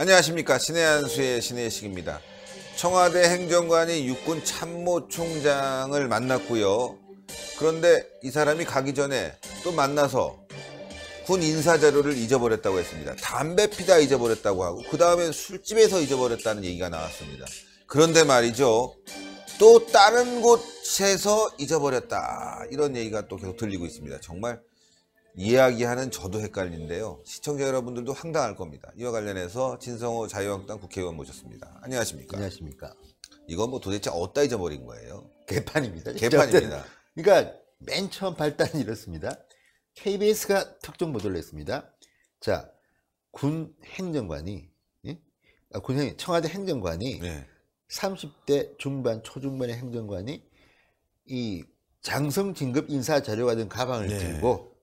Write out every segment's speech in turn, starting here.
안녕하십니까 신해한수의 신해식입니다. 청와대 행정관이 육군 참모총장을 만났고요. 그런데 이 사람이 가기 전에 또 만나서 군 인사 자료를 잊어버렸다고 했습니다. 담배 피다 잊어버렸다고 하고 그 다음에 술집에서 잊어버렸다는 얘기가 나왔습니다. 그런데 말이죠. 또 다른 곳에서 잊어버렸다 이런 얘기가 또 계속 들리고 있습니다. 정말 이야기하는 저도 헷갈리는데요 시청자 여러분들도 황당할 겁니다. 이와 관련해서 진성호 자유한국당 국회의원 모셨습니다. 안녕하십니까? 안녕하십니까? 이건 뭐 도대체 어디다 잊어버린 거예요? 개판입니다. 개판입니다. 그러니까 맨 처음 발단이 이렇습니다. KBS가 특정 보도를 했습니다. 자, 군 행정관이 예? 아, 군 행, 청와대 행정관이 네. 30대 중반 초중반의 행정관이 이 장성 진급 인사 자료와 은 가방을 네. 들고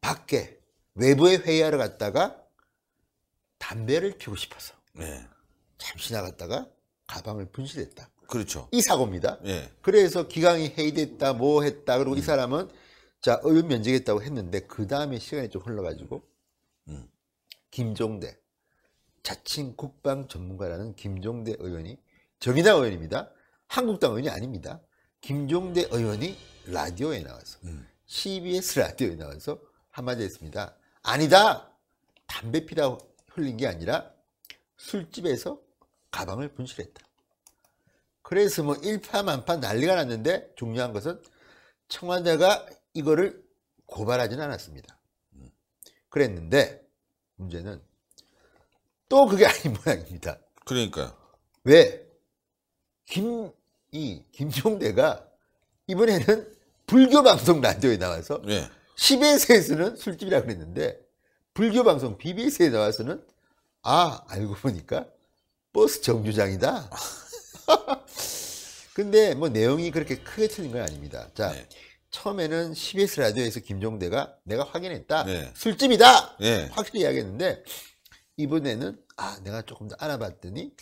밖에 외부에 회의하러 갔다가 담배를 피우고 싶어서 네. 잠시 나갔다가 가방을 분실했다. 그렇죠. 이 사고입니다. 네. 그래서 기강이 해이됐다, 뭐 했다. 그리고 음. 이 사람은 자 의원 면제겠다고 했는데 그 다음에 시간이 좀 흘러가지고 음. 김종대 자칭 국방 전문가라는 김종대 의원이 정의당 의원입니다. 한국당 의원이 아닙니다. 김종대 의원이 라디오에 나와서 음. CBS 라디오에 나와서 한마디 했습니다. 아니다. 담배 피다 흘린 게 아니라 술집에서 가방을 분실했다. 그래서 뭐 일파만파 난리가 났는데 중요한 것은 청와대가 이거를 고발하지는 않았습니다. 음. 그랬는데 문제는 또 그게 아닌 모양입니다. 그러니까요. 왜? 김이 김종대가 이번에는 불교 방송 라디오에 나와서 네. 예. 0에서에서는 술집이라고 그랬는데 불교 방송 BBS에 나와서는 아 알고 보니까 버스 정류장이다. 근데 뭐 내용이 그렇게 크게 틀린 건 아닙니다. 자 네. 처음에는 CBS 라디오에서 김종대가 내가 확인했다. 네. 술집이다. 예. 확실히 이야기했는데 이번에는 아 내가 조금 더 알아봤더니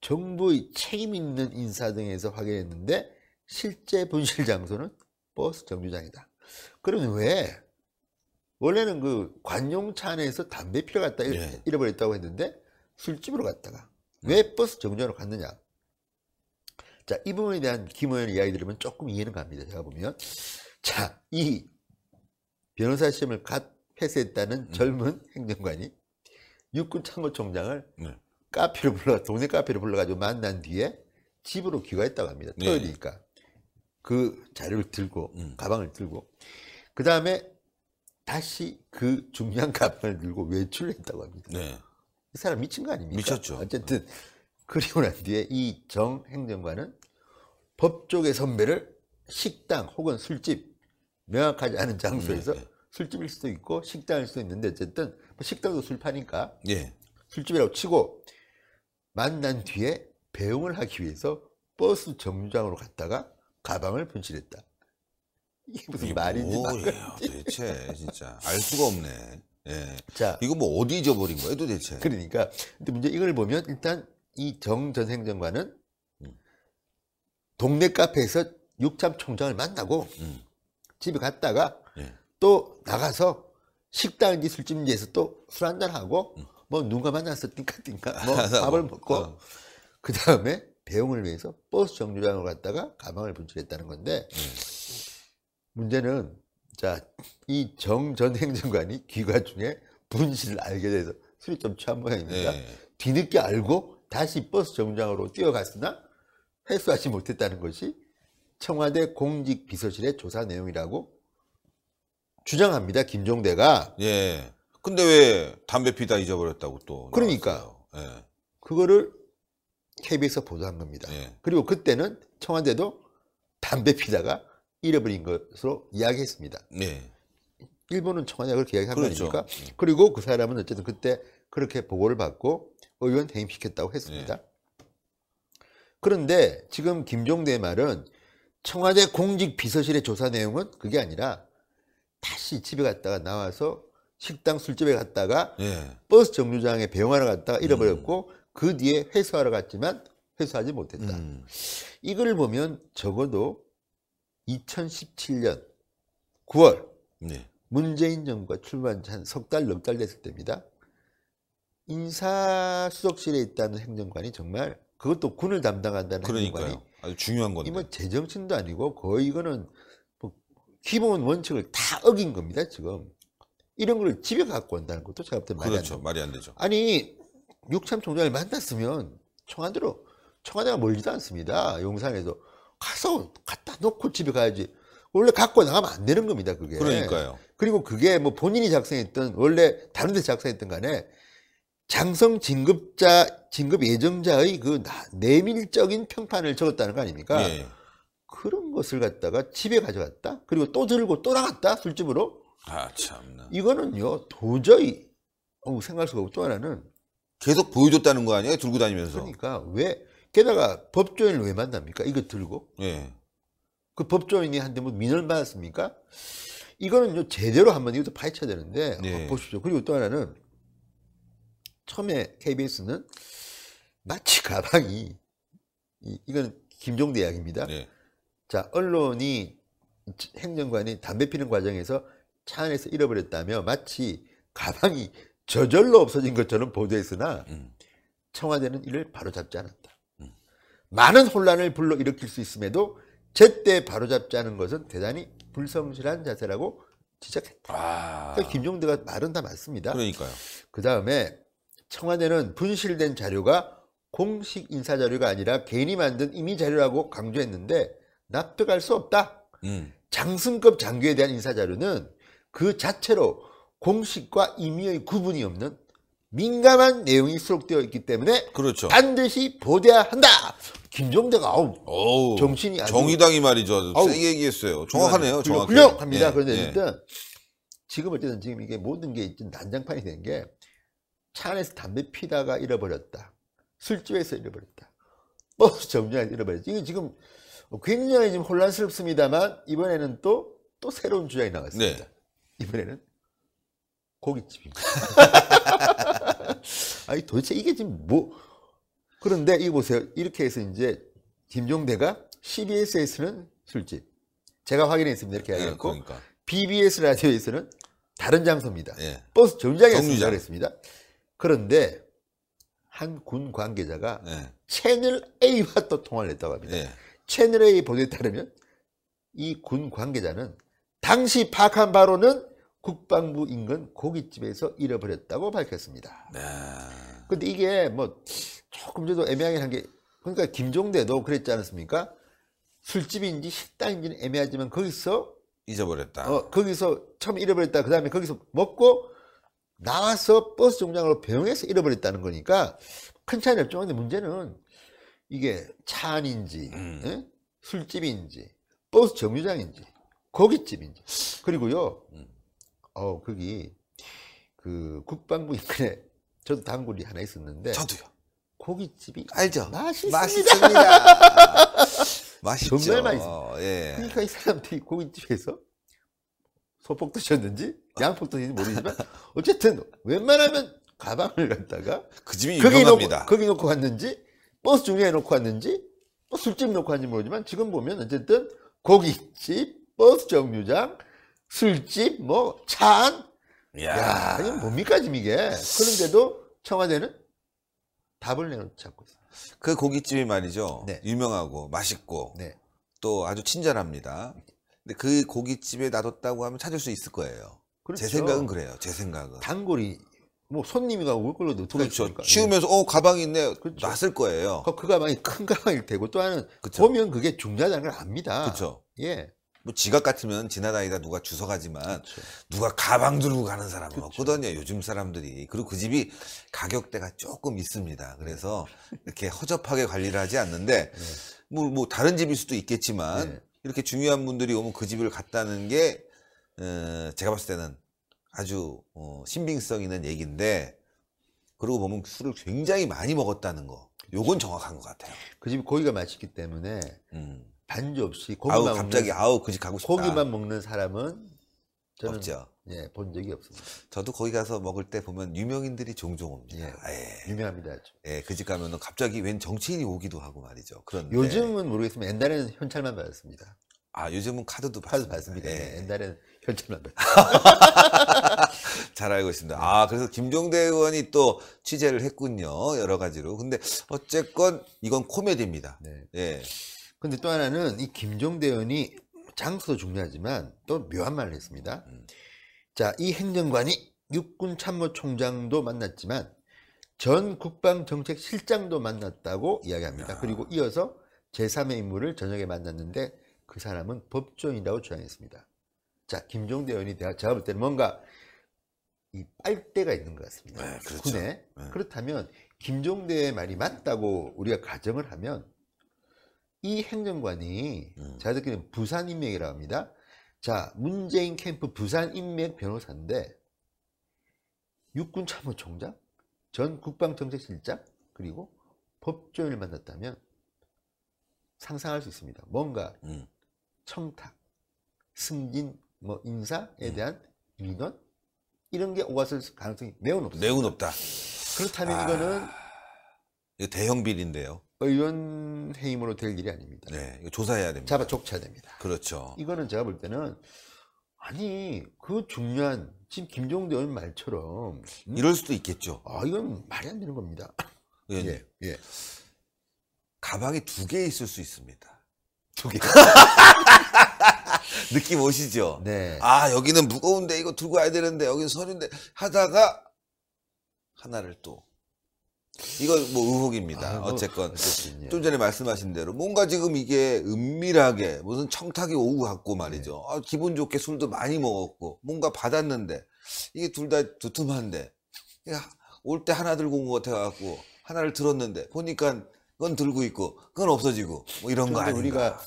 정부의 책임 있는 인사 등에서 확인했는데 실제 분실 장소는 버스 정류장이다. 그럼 왜 원래는 그 관용차 안에서 담배 피러 갔다 예. 잃어버렸다고 했는데 술집으로 갔다가 음. 왜 음. 버스 정류장으로 갔느냐? 자, 이 부분에 대한 김호연 이야기 들으면 조금 이해는 갑니다. 제가 보면. 자, 이 변호사 시험을 갓 패스했다는 음. 젊은 행정관이 육군 참모총장을 네. 카페를 불러 동네 카페를 불러가지고 만난 뒤에 집으로 귀가했다고 합니다. 네. 토요일이니까 네. 그 자료를 들고 음. 가방을 들고 그 다음에 다시 그 중요한 가방을 들고 외출했다고 합니다. 네. 이 사람 미친 거 아닙니까? 미쳤죠. 어쨌든 그리고 난 뒤에 이 정 행정관은 법조계 선배를 식당 혹은 술집 명확하지 않은 장소에서 네, 네. 술집일 수도 있고 식당일 수도 있는데 어쨌든 뭐 식당도 술 파니까 예. 술집이라고 치고 만난 뒤에 배웅을 하기 위해서 버스 정류장으로 갔다가 가방을 분실했다. 이게 무슨 이게 말인지 뭐예요, 대체 진짜 알 수가 없네. 예. 자, 이거 뭐 어디 잊어버린 거예요, 도대체? 그러니까 근데 문제 이걸 보면 일단 이 정 전 행정관은 음. 동네 카페에서 육참 총장을 만나고 음. 집에 갔다가 예. 또 나가서 식당인지 술집인지에서 또 술 한잔하고 뭐 누가 만났어 띵까 띵까 뭐 밥을 먹고 어. 그 다음에 배웅을 위해서 버스 정류장으로 갔다가 가방을 분출했다는 건데 문제는 자 이 정 전 행정관이 귀가 중에 분실을 알게 돼서 술이 좀 취한 모양입니다. 네. 뒤늦게 알고 다시 버스 정류장으로 뛰어갔으나 회수하지 못했다는 것이 청와대 공직 비서실의 조사 내용이라고 주장합니다. 김종대가. 예. 근데 왜 담배 피다 잊어버렸다고 또. 그러니까. 나왔어요. 예. 그거를 KBS가 보도한 겁니다. 예. 그리고 그때는 청와대도 담배 피다가 잃어버린 것으로 이야기했습니다. 예. 일본은 청와대가 그렇게 이야기한 그렇죠. 거 아닙니까? 예. 그리고 그 사람은 어쨌든 그때 그렇게 보고를 받고 의원 해임시켰다고 했습니다. 예. 그런데 지금 김종대의 말은 청와대 공직 비서실의 조사 내용은 그게 아니라 다시 집에 갔다가 나와서 식당 술집에 갔다가 예. 버스 정류장에 배웅하러 갔다가 음. 잃어버렸고 음. 그 뒤에 회수하러 갔지만 회수하지 못했다. 음. 이걸 보면 적어도 2017년 9월 네. 문재인 정부가 출범한 한석 달, 넉 달 됐을 때입니다. 인사수석실에 있다는 행정관이 정말 그것도 군을 담당한다는 그러니까요. 행정관이 아주 중요한 건데. 이건 제정신도 아니고 거의 이거는 기본 원칙을 다 어긴 겁니다, 지금. 이런 걸 집에 갖고 온다는 것도 제가 볼때 말이 그렇죠. 안 돼요. 말이 안 되죠. 아니, 육참 총장을 만났으면 청와대로, 청와대가 멀지도 않습니다. 용산에서. 가서 갖다 놓고 집에 가야지. 원래 갖고 나가면 안 되는 겁니다, 그게. 그러니까요. 그리고 그게 뭐 본인이 작성했던, 원래 다른 데서 작성했던 간에 장성 진급자, 진급 예정자의 그 내밀적인 평판을 적었다는 거 아닙니까? 예. 그런 것을 갖다가 집에 가져갔다 그리고 또 들고 또 나갔다 술집으로 아 참나 이거는요 도저히 어, 우 생각할 수가 없고 또 하나는 계속 보여줬다는 거 아니에요 들고 다니면서 그러니까 왜 게다가 법조인을 왜 만납니까 이거 들고 예. 그 법조인이 한테뭐 민원을 받았습니까 이거는요 제대로 한번 이것도 파헤쳐야 되는데 예. 어, 보십시오 그리고 또 하나는 처음에 KBS는 마치 가방이 이, 이건 김종대 이야기입니다 예. 자, 언론이 행정관이 담배 피는 과정에서 차 안에서 잃어버렸다며 마치 가방이 저절로 없어진 것처럼 보도했으나 음. 청와대는 이를 바로잡지 않았다. 음. 많은 혼란을 불러일으킬 수 있음에도 제때 바로잡지 않은 것은 대단히 불성실한 자세라고 지적했다. 아. 그러니까 김종대가 말은 다 맞습니다. 그러니까요. 그 다음에 청와대는 분실된 자료가 공식 인사 자료가 아니라 개인이 만든 임의 자료라고 강조했는데 납득할 수 없다. 음. 장승급 장교에 대한 인사 자료는 그 자체로 공식과 임의의 구분이 없는 민감한 내용이 수록되어 있기 때문에 그렇죠. 반드시 보대야 한다. 김종대가 아우 오우, 정신이 아주, 정의당이 말이죠. 세게 얘기했어요. 정확하네요. 정확해 훌륭합니다. 예, 그런데 예. 일단 지금 어쨌든 지금 이게 모든 게 난장판이 된 게 차 안에서 담배 피다가 잃어버렸다. 술집에서 잃어버렸다. 버스 정류장에서 잃어버렸다. 이거 지금 뭐 굉장히 지금 혼란스럽습니다만 이번에는 또 또 새로운 주장이 나왔습니다. 네. 이번에는 고깃집입니다. 아니 도대체 이게 지금 뭐 그런데 이거 보세요. 이렇게 해서 이제 김종대가 CBS에서는 술집 제가 확인했습니다. 이렇게 네, 해갖고 네, 그러니까. BBS 라디오에서는 다른 장소입니다. 네. 버스 정류장에서 정류장. 했습니다. 그런데 한 군 관계자가 네. 채널 A와 또 통화를 했다고 합니다. 네. 채널A 보도에 따르면 이 군 관계자는 당시 파악한 바로는 국방부 인근 고깃집에서 잃어버렸다고 밝혔습니다. 네. 근데 이게 뭐 조금 저도 애매하긴 한게 그러니까 김종대도 그랬지 않습니까? 술집인지 식당인지는 애매하지만 거기서 잊어버렸다. 어, 거기서 처음 잃어버렸다. 그다음에 거기서 먹고 나와서 버스 정류장으로 배웅해서 잃어버렸다는 거니까 큰 차이는 없죠 근데 문제는 이게 차 안인지 음. 예? 술집인지 버스 정류장인지 고깃집인지 그리고요 음. 어 거기 그 국방부 인근에 저도 단골이 하나 있었는데 저도요 고깃집이 알죠 맛있습니다, 맛있습니다. 맛있죠 정말 맛있어 예. 그러니까 이 사람들이 고깃집에서 소폭 드셨는지 양폭 드셨는지 모르지만 어쨌든 웬만하면 가방을 갖다가 그 집이 거기 유명합니다 놓고, 거기 놓고 갔는지 버스 중에 놓고 왔는지 또 뭐 술집 놓고 왔는지 모르지만 지금 보면 어쨌든 고깃집, 버스 정류장, 술집, 뭐 차안 야, 이건 뭡니까 지금 이게 그런데도 청와대는 답을 내놓지 않고 있어요. 그 고깃집이 말이죠. 네. 유명하고 맛있고 네. 또 아주 친절합니다. 근데 그 고깃집에 놔뒀다고 하면 찾을 수 있을 거예요. 그렇죠. 제 생각은 그래요. 제 생각은. 단골이 뭐 손님이가 올 걸로 어떻게 그렇죠. 네. 치우면서 어 가방이 있네 그렇죠. 놨을 거예요. 그, 그 가방이 큰 가방일 테고 또 하나는 그렇죠. 보면 그게 중요하다는 걸 압니다. 그렇죠. 예. 뭐 지갑 같으면 지나다니다 누가 주워가지만 그렇죠. 누가 가방 들고 가는 사람은 그렇죠. 없거든요 요즘 사람들이 그리고 그 집이 가격대가 조금 있습니다 그래서 네. 이렇게 허접하게 관리를 하지 않는데 뭐뭐 네. 뭐, 뭐 다른 집일 수도 있겠지만 네. 이렇게 중요한 분들이 오면 그 집을 갔다는 게 어, 제가 봤을 때는 아주 어, 신빙성 있는 얘기인데 그러고 보면 술을 굉장히 많이 먹었다는 거. 요건 정확한 것 같아요. 그집이 고기가 맛있기 때문에 음. 반주 없이 고기만 아우, 갑자기 먹는, 아우 그집 가고 싶다. 고기만 먹는 사람은 저는 없죠. 예, 본 적이 없습니다. 저도 거기 가서 먹을 때 보면 유명인들이 종종 옵니다. 예, 예. 유명합니다. 예, 그 집 가면은 갑자기 웬 정치인이 오기도 하고 말이죠. 그런데 요즘은 모르겠지만 옛날에는 현찰만 받았습니다. 아 요즘은 카드도 카드 받습니다. 예. 네, 옛날에는 혈전만 잘 알고 있습니다. 아 그래서 김종대 의원이 또 취재를 했군요 여러 가지로. 근데 어쨌건 이건 코미디입니다. 네. 예. 근데 또 하나는 이 김종대 의원이 장소도 중요하지만 또 묘한 말을 했습니다. 음. 자, 이 행정관이 육군 참모총장도 만났지만 전 국방정책실장도 만났다고 이야기합니다. 야. 아. 그리고 이어서 제3의 인물을 저녁에 만났는데 그 사람은 법조인이라고 주장했습니다. 자, 김종대 의원이 제가 볼 때는 뭔가 이 빨대가 있는 것 같습니다. 네, 그렇죠. 군에. 네. 그렇다면 김종대의 말이 맞다고 우리가 가정을 하면 이 행정관이 음. 제가 듣기는 부산 인맥이라고 합니다. 자, 문재인 캠프 부산 인맥 변호사인데 육군 참모총장, 전 국방정책실장, 그리고 법조인을 만났다면 상상할 수 있습니다. 뭔가 음. 청탁, 승진, 뭐 인사에 음. 대한 민원 이런 게 오갔을 가능성이 매우 높다. 매우 높다. 그렇다면 아... 이거는 이거 대형 비리인데요. 의원 해임으로 될 일이 아닙니다. 네, 이거 조사해야 됩니다. 잡아 족쳐야 됩니다. 그렇죠. 이거는 제가 볼 때는 아니 그 중요한 지금 김종대 의원 말처럼 음? 이럴 수도 있겠죠. 아 이건 말이 안 되는 겁니다. 예, 예. 가방이 두 개 있을 수 있습니다. 저기. 느낌 오시죠? 네. 아, 여기는 무거운데 이거 들고 와야 되는데 여기는 서인데 하다가 하나를 또 이거 뭐 의혹입니다. 아, 어쨌건 뭐, 좀 전에 말씀하신 대로 뭔가 지금 이게 은밀하게 무슨 청탁이 오고 갔고 말이죠. 네. 아, 기분 좋게 술도 많이 먹었고 뭔가 받았는데 이게 둘 다 두툼한데 올 때 하나 들고 온 것 같아갖고 하나를 들었는데 보니까 그건 들고 있고 그건 없어지고 뭐 이런 거 아닌가 우리가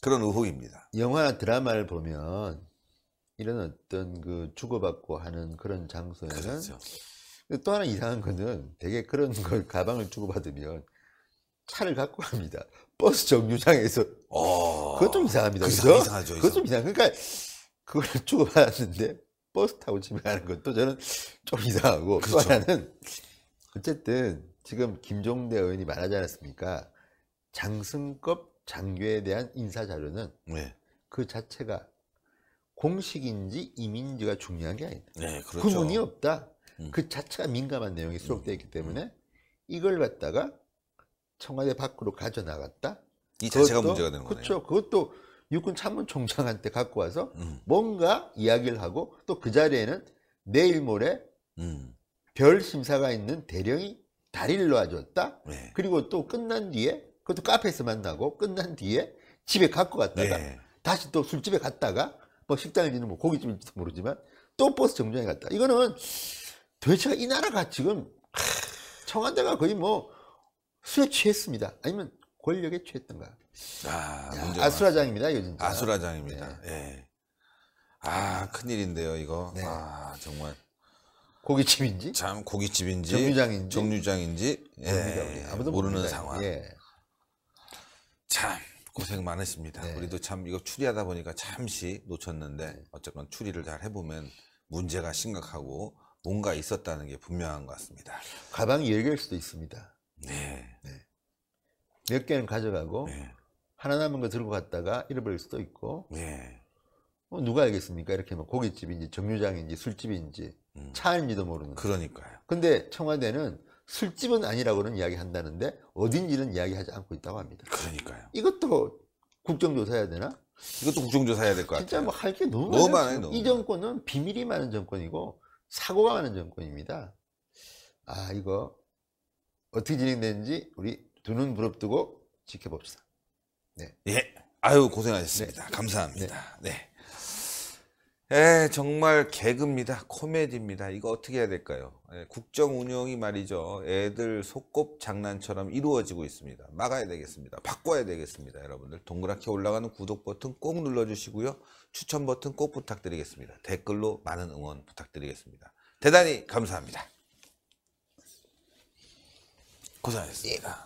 그런 의혹입니다. 영화 드라마를 보면 이런 어떤 그 주고받고 하는 그런 장소에는 그렇죠. 또 하나 이상한 거는 되게 그런 걸 가방을 주고받으면 차를 갖고 갑니다. 버스 정류장에서 어... 그것 좀 이상합니다. 그 그죠? 이상하죠. 그것 좀 이상. 그러니까 그걸 주고받았는데 버스 타고 집에 가는 것도 저는 좀 이상하고 그렇죠. 또 하나는 어쨌든 지금 김종대 의원이 말하지 않았습니까? 장승급 장교에 대한 인사 자료는 네. 그 자체가 공식인지 이민지가 중요한 게 아니다. 네, 그렇죠. 구문이 없다. 음. 그 자체가 민감한 내용이 수록되어 있기 음, 음. 때문에 이걸 갖다가 청와대 밖으로 가져나갔다. 이 자체가 그것도, 문제가 되는 거네요. 그렇죠. 그것도 육군 참모총장한테 갖고 와서 음. 뭔가 이야기를 하고 또 그 자리에는 내일 모레 음. 별 심사가 있는 대령이 다리를 놓아줬다. 네. 그리고 또 끝난 뒤에 그것도 카페에서 만나고 끝난 뒤에 집에 갖고 갔다가 네. 다시 또 술집에 갔다가 뭐 식당인지는 뭐 고깃집인지도 모르지만 또 버스 정류장에 갔다. 이거는 도대체 이 나라가 지금 청와대가 거의 뭐수에 취했습니다. 아니면 권력에 취했던가. 아, 야, 수라장입니다 요즘. 아수라장입니다. 네. 예. 네. 네. 아, 큰일인데요, 이거. 네. 아, 정말. 고깃집인지 참 고깃집인지 정류장인지 정류장인지 예, 예. 아무도 모르는 상황. 예. 참 고생 많으십니다. 네. 우리도 참 이거 추리하다 보니까 잠시 놓쳤는데 네. 어쨌건 추리를 잘 해보면 문제가 심각하고 뭔가 있었다는 게 분명한 것 같습니다. 가방이 열개 수도 있습니다. 네. 네. 몇 개는 가져가고 네. 하나 남은 거 들고 갔다가 잃어버릴 수도 있고. 네. 어, 누가 알겠습니까? 이렇게 뭐 고깃집인지 정류장인지 술집인지 음. 차인지도 모르는. 그러니까요. 근데 청와대는 술집은 아니라고는 이야기한다는데 어딘지는 이야기하지 않고 있다고 합니다. 그러니까요. 이것도 국정조사해야 되나? 이것도 국정조사해야 될 것 같아요. 진짜 뭐 할 게 너무, 너무 많아요. 너무 이 정권은 비밀이 많은 정권이고 사고가 많은 정권입니다. 아 이거 어떻게 진행되는지 우리 두 눈 부릅뜨고 지켜봅시다. 네. 예. 아유 고생하셨습니다. 네. 감사합니다. 네. 네. 에 예, 정말 개그입니다. 코미디입니다. 이거 어떻게 해야 될까요? 에, 예, 국정 운영이 말이죠. 애들 속곱 장난처럼 이루어지고 있습니다. 막아야 되겠습니다. 바꿔야 되겠습니다. 여러분들 동그랗게 올라가는 구독 버튼 꼭 눌러주시고요. 추천 버튼 꼭 부탁드리겠습니다. 댓글로 많은 응원 부탁드리겠습니다. 대단히 감사합니다. 고생하셨습니다. 예.